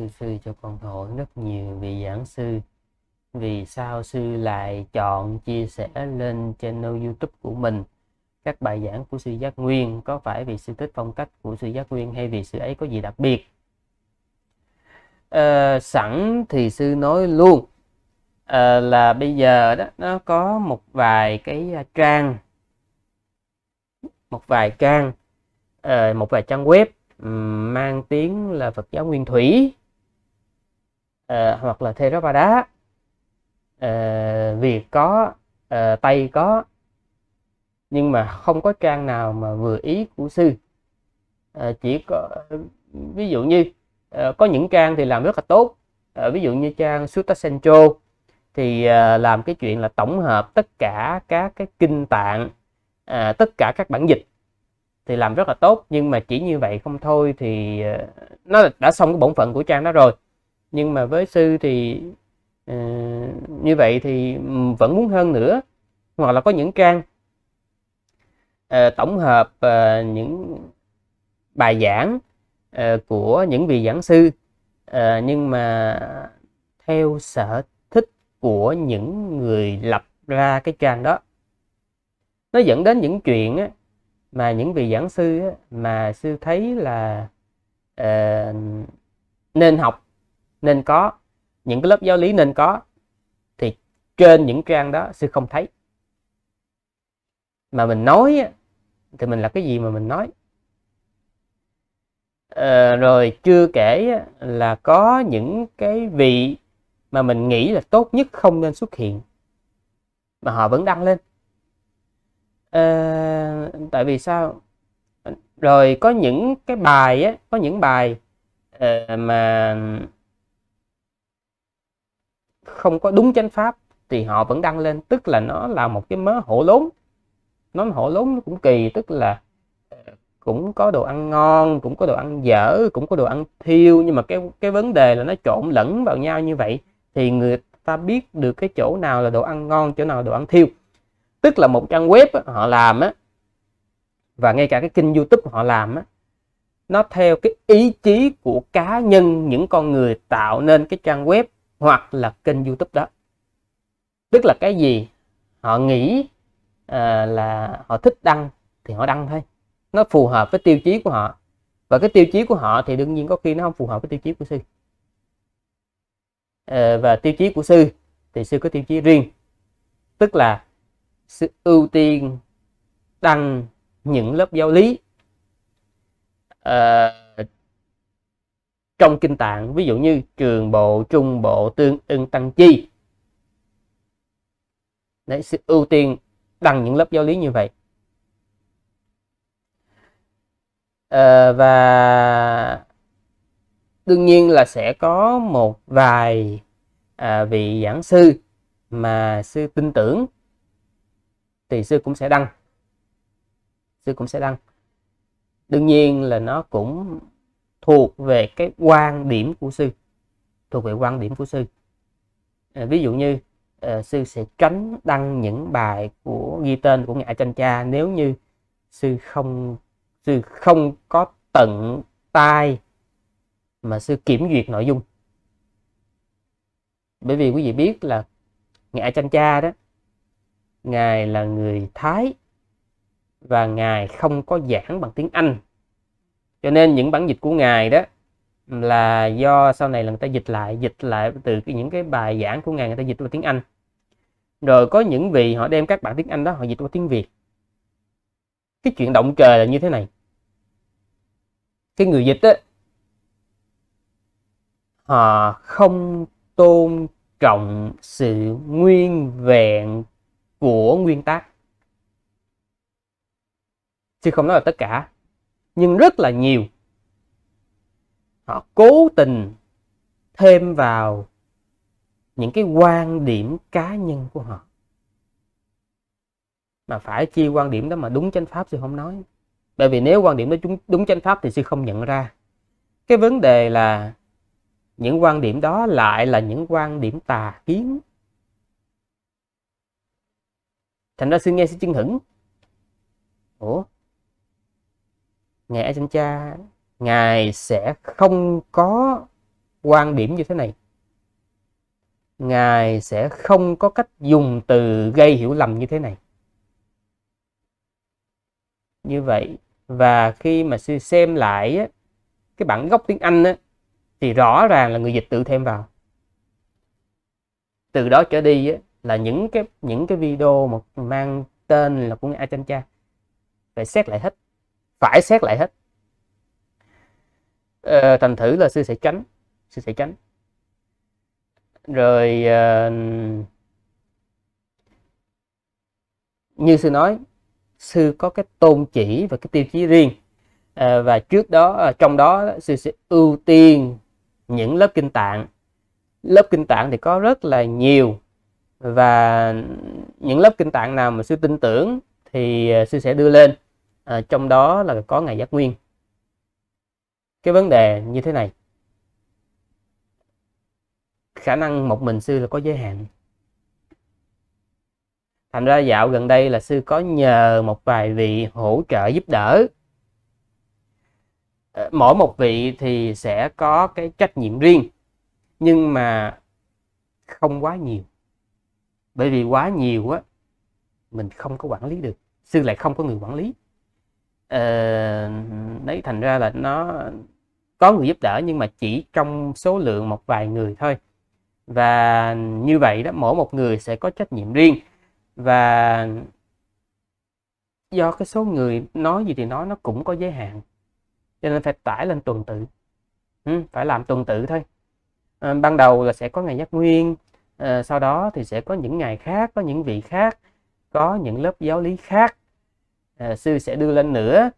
thưa sư cho con hỏi rất nhiều vị giảng sư vì sao sư lại chọn chia sẻ lên channel youtube của mình các bài giảng của sư giác nguyên có phải vì sư thích phong cách của sư giác nguyên hay vì sư ấy có gì đặc biệt à, sẵn thì sư nói luôn à, là bây giờ đó nó có một vài cái à, trang một vài trang à, một vài trang web mang tiếng là Phật giáo Nguyên Thủy uh, hoặc là Theravada uh, ờ, Việt có uh, ờ, Tây có nhưng mà không có trang nào mà vừa ý của sư uh, chỉ có ví dụ như uh, có những trang thì làm rất là tốt uh, ví dụ như trang Sutta Central thì uh, làm cái chuyện là tổng hợp tất cả các cái kinh tạng à, tất cả các bản dịch thì làm rất là tốt nhưng mà chỉ như vậy không thôi thì nó đã xong cái bổn phận của trang đó rồi nhưng mà với sư thì uh, như vậy thì vẫn muốn hơn nữa hoặc là có những trang uh, tổng hợp uh, những bài giảng uh, của những vị giảng sư uh, nhưng mà theo sở thích của những người lập ra cái trang đó nó dẫn đến những chuyện á, mà những vị giảng sư á, mà sư thấy là uh, nên học nên có những cái lớp giáo lý nên có thì trên những trang đó sư không thấy mà mình nói thì mình là cái gì mà mình nói à, rồi chưa kể là có những cái vị mà mình nghĩ là tốt nhất không nên xuất hiện mà họ vẫn đăng lên à, tại vì sao rồi có những cái bài á có những bài uh, mà không có đúng chánh pháp thì họ vẫn đăng lên tức là nó là một cái mớ hổ lốn nó hổ lốn cũng kỳ tức là ờ, cũng có đồ ăn ngon cũng có đồ ăn dở cũng có đồ ăn thiêu nhưng mà cái cái vấn đề là nó trộn lẫn vào nhau như vậy thì người ta biết được cái chỗ nào là đồ ăn ngon chỗ nào là đồ ăn thiêu tức là một trang web á, họ làm á và ngay cả cái kênh youtube họ làm á nó theo cái ý chí của cá nhân những con người tạo nên cái trang web hoặc là kênh youtube đó tức là cái gì họ nghĩ à, là họ thích đăng thì họ đăng thôi nó phù hợp với tiêu chí của họ và cái tiêu chí của họ thì đương nhiên có khi nó không phù hợp với tiêu chí của sư à, và tiêu chí của sư thì sư có tiêu chí riêng tức là sư ưu tiên đăng những lớp giáo lý à, trong kinh tạng ví dụ như trường bộ trung bộ tương ưng tăng chi đấy sự ưu tiên đăng những lớp giáo lý như vậy à, và đương nhiên là sẽ có một vài à, vị giảng sư mà sư tin tưởng thì sư cũng sẽ đăng sư cũng sẽ đăng đương nhiên là nó cũng thuộc về cái quan điểm của sư thuộc về quan điểm của sư à, ví dụ như à, sư sẽ tránh đăng những bài của ghi tên của ngài tranh cha nếu như sư không sư không có tận tai mà sư kiểm duyệt nội dung bởi vì quý vị biết là ngài tranh cha đó ngài là người thái và ngài không có giảng bằng tiếng anh cho nên những bản dịch của ngài đó là do sau này là người ta dịch lại dịch lại từ những cái bài giảng của ngài người ta dịch qua tiếng Anh rồi có những vị họ đem các bản tiếng Anh đó họ dịch qua tiếng Việt cái chuyện động trời là như thế này cái người dịch á họ không tôn trọng sự nguyên vẹn của nguyên tác chứ không nói là tất cả nhưng rất là nhiều họ cố tình thêm vào những cái quan điểm cá nhân của họ mà phải chia quan điểm đó mà đúng chánh pháp sư không nói bởi vì nếu quan điểm đó đúng, đúng chánh pháp thì sư không nhận ra cái vấn đề là những quan điểm đó lại là những quan điểm tà kiến thành ra sư nghe sư chân hững ủa ngài a cha ngài sẽ không có quan điểm như thế này ngài sẽ không có cách dùng từ gây hiểu lầm như thế này như vậy và khi mà xem lại cái bản gốc tiếng anh thì rõ ràng là người dịch tự thêm vào từ đó trở đi là những cái những cái video mà mang tên là của ngài Achan Cha phải xét lại hết phải xét lại hết ờ, thành thử là sư sẽ tránh sư sẽ tránh rồi uh, như sư nói sư có cái tôn chỉ và cái tiêu chí riêng à, và trước đó ờ, trong đó sư sẽ ưu tiên những lớp kinh tạng lớp kinh tạng thì có rất là nhiều và những lớp kinh tạng nào mà sư tin tưởng thì sư sẽ đưa lên à, trong đó là có ngày giác nguyên cái vấn đề như thế này khả năng một mình sư là có giới hạn thành ra dạo gần đây là sư có nhờ một vài vị hỗ trợ giúp đỡ ờ, mỗi một vị thì sẽ có cái trách nhiệm riêng nhưng mà không quá nhiều bởi vì quá nhiều á mình không có quản lý được sư lại không có người quản lý uh, đấy thành ra là nó có người giúp đỡ nhưng mà chỉ trong số lượng một vài người thôi và như vậy đó mỗi một người sẽ có trách nhiệm riêng và do cái số người nói gì thì nói nó cũng có giới hạn cho nên phải tải lên tuần tự ừ, phải làm tuần tự thôi à, ban đầu là sẽ có ngày giác nguyên à, sau đó thì sẽ có những ngày khác có những vị khác có những lớp giáo lý khác à, sư sẽ đưa lên nữa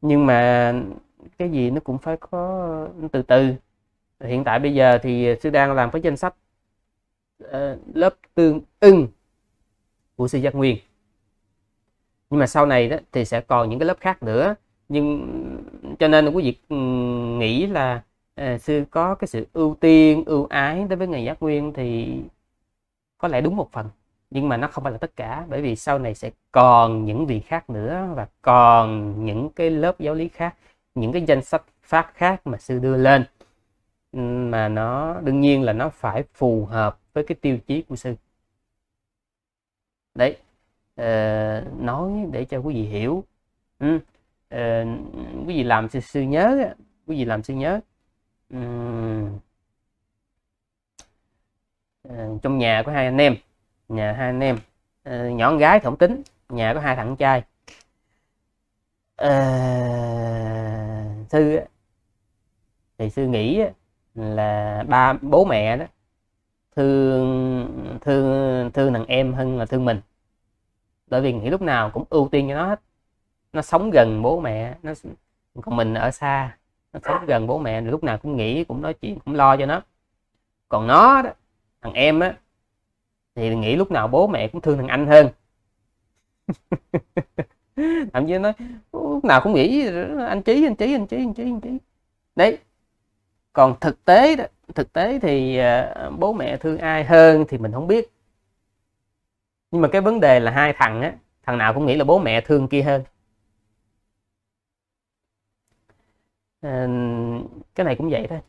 nhưng mà cái gì nó cũng phải có từ từ hiện tại bây giờ thì sư đang làm cái danh sách uh, lớp tương ưng của sư giác nguyên nhưng mà sau này đó thì sẽ còn những cái lớp khác nữa nhưng cho nên quý vị ừ, nghĩ là uh, sư có cái sự ưu tiên ưu ái đối với người giác nguyên thì có lẽ đúng một phần nhưng mà nó không phải là tất cả bởi vì sau này sẽ còn những vị khác nữa và còn những cái lớp giáo lý khác những cái danh sách pháp khác mà sư đưa lên mà nó đương nhiên là nó phải phù hợp với cái tiêu chí của sư đấy uh, nói để cho quý vị hiểu ừ. uh, quý vị làm sư, sư nhớ quý vị làm sư nhớ uh, uh, trong nhà của hai anh em nhà hai anh em à, nhỏ con gái không tính nhà có hai thằng trai à, sư thì sư nghĩ là ba bố mẹ đó thương thương thương thằng em hơn là thương mình bởi vì nghĩ lúc nào cũng ưu tiên cho nó hết nó sống gần bố mẹ nó còn mình ở xa nó sống gần bố mẹ lúc nào cũng nghĩ cũng nói chuyện cũng lo cho nó còn nó đó, thằng em á thì nghĩ lúc nào bố mẹ cũng thương thằng anh hơn thậm chí nói lúc nào cũng nghĩ anh trí anh trí anh trí anh trí anh trí đấy còn thực tế thực tế thì à, bố mẹ thương ai hơn thì mình không biết nhưng mà cái vấn đề là hai thằng á thằng nào cũng nghĩ là bố mẹ thương kia hơn cái này cũng vậy thôi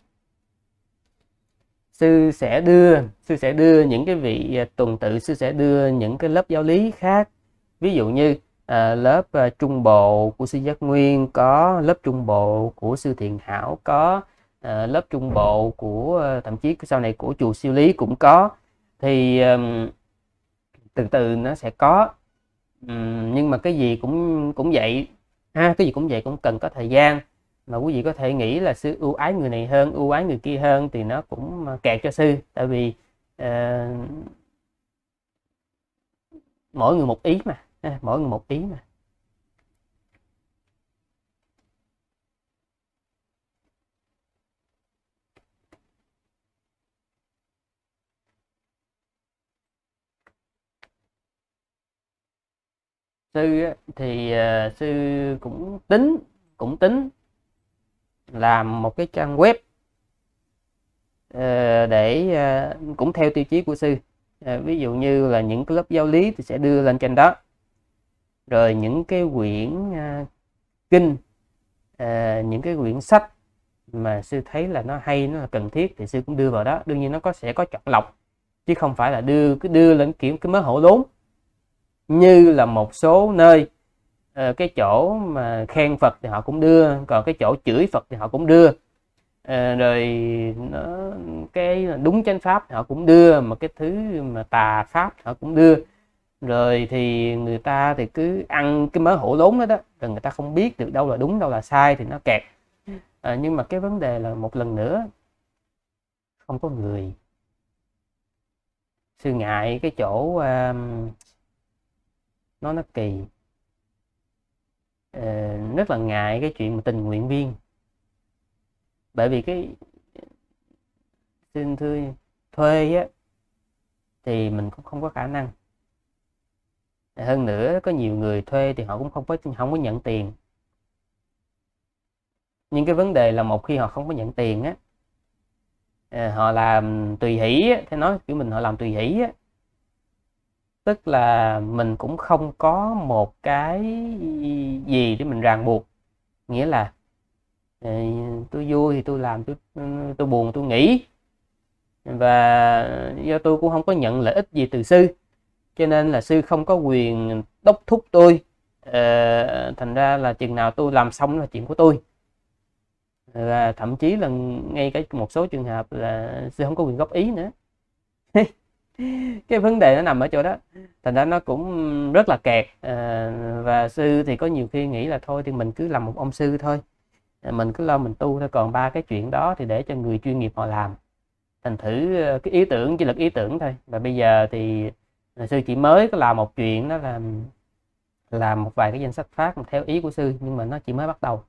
sư sẽ đưa sư sẽ đưa những cái vị à, tuần tự sư sẽ đưa những cái lớp giáo lý khác ví dụ như à, lớp à, trung bộ của sư giác nguyên có lớp trung bộ của sư thiện hảo có à, lớp trung bộ của à, thậm chí sau này của chùa siêu lý cũng có thì um, từ từ nó sẽ có um, nhưng mà cái gì cũng cũng vậy ha cái gì cũng vậy cũng cần có thời gian mà quý vị có thể nghĩ là sư ưu ái người này hơn ưu ái người kia hơn thì nó cũng à, kẹt cho sư tại vì uh, mỗi người một ý mà mỗi người một ý mà sư thì uh, sư cũng tính cũng tính làm một cái trang web ờ, để ờ, cũng theo tiêu chí của sư ờ, ví dụ như là những cái lớp giáo lý thì sẽ đưa lên trên đó rồi những cái quyển kinh những cái quyển sách mà sư thấy là nó hay nó là cần thiết thì sư cũng đưa vào đó đương nhiên nó có sẽ có chọn lọc chứ không phải là đưa cứ đưa lên kiểu cái mớ hổ đốn như là một số nơi Ờ, cái chỗ mà khen Phật thì họ cũng đưa còn cái chỗ chửi Phật thì họ cũng đưa à, rồi nó cái đúng chánh pháp thì họ cũng đưa mà cái thứ mà tà pháp họ cũng đưa rồi thì người ta thì cứ ăn cái mớ hổ lốn đó đó rồi người ta không biết được đâu là đúng đâu là sai thì nó kẹt à, nhưng mà cái vấn đề là một lần nữa không có người sư ngại cái chỗ um, nó nó kỳ Ờ, rất là ngại cái chuyện tình nguyện viên bởi vì cái xin thưa thuê á thì mình cũng không có khả năng hơn nữa có nhiều người thuê thì họ cũng không có không có nhận tiền nhưng cái vấn đề là một khi họ không có nhận tiền á ờ, họ làm tùy hỷ thế nói kiểu mình họ làm tùy hỷ tức là mình cũng không có một cái gì để mình ràng buộc nghĩa là tôi vui thì tôi làm tôi tôi buồn tôi nghĩ và do tôi cũng không có nhận lợi ích gì từ sư cho nên là sư không có quyền đốc thúc tôi ờ, thành ra là chừng nào tôi làm xong là chuyện của tôi và thậm chí là ngay cái một số trường hợp là sư không có quyền góp ý nữa cái vấn đề nó nằm ở chỗ đó thành ra nó cũng rất là kẹt à, và sư thì có nhiều khi nghĩ là thôi thì mình cứ làm một ông sư thôi à, mình cứ lo mình tu thôi còn ba cái chuyện đó thì để cho người chuyên nghiệp họ làm thành thử à, cái ý tưởng chỉ là ý tưởng thôi và bây giờ thì sư chỉ mới có làm một chuyện đó là làm một vài cái danh sách phát theo ý của sư nhưng mà nó chỉ mới bắt đầu